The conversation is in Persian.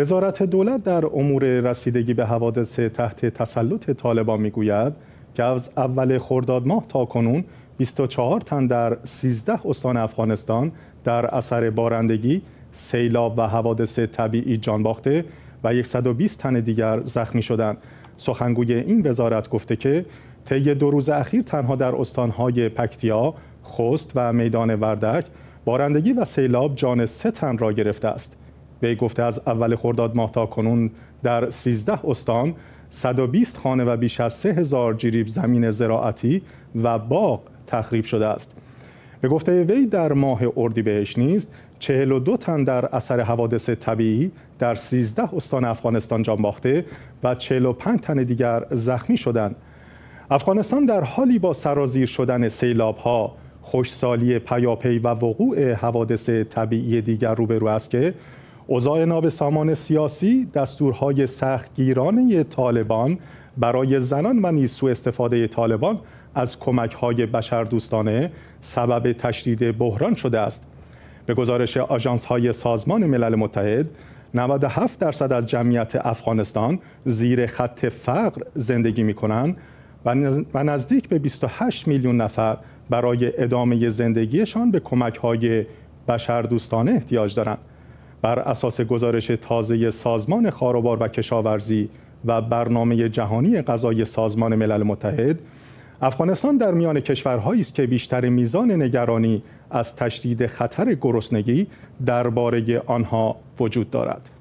وزارت دولت در امور رسیدگی به حوادث تحت تسلط طالبان میگوید که از اول خرداد ماه تا کنون 24 تن در 13 استان افغانستان در اثر بارندگی، سیلاب و حوادث طبیعی جان باخته و 120 تن دیگر زخمی شدند. سخنگوی این وزارت گفته که طی دو روز اخیر تنها در استانهای پکتیا، خست و میدان وردک بارندگی و سیلاب جان سه تن را گرفته است. وی گفته از اول خرداد ماه تا کنون در 13 استان 120 خانه و بیش از 3000 جریب زمین زراعتی و باغ تخریب شده است. به گفته وی در ماه اردیبهشت نیز 42 تن در اثر حوادث طبیعی در 13 استان افغانستان جان باخته و 45 تن دیگر زخمی شدند. افغانستان در حالی با سرازیر شدن سیلاب ها، خوشسالی پیاپی و وقوع حوادث طبیعی دیگر روبرو است که اوضاع سامان سیاسی دستورهای سختگیرانه طالبان برای زنان و نیز سوء استفاده طالبان از بشر بشردوستانه سبب تشدید بحران شده است به گزارش آژانس های سازمان ملل متحد 97 درصد از جمعیت افغانستان زیر خط فقر زندگی می کنند و نزدیک به 28 میلیون نفر برای ادامه زندگیشان به کمک های بشردوستانه احتیاج دارند. بر اساس گزارش تازه سازمان خاروبار و کشاورزی و برنامه جهانی غذای سازمان ملل متحد افغانستان در میان کشورهایی است که بیشتر میزان نگرانی از تشدید خطر گرسنگی درباره آنها وجود دارد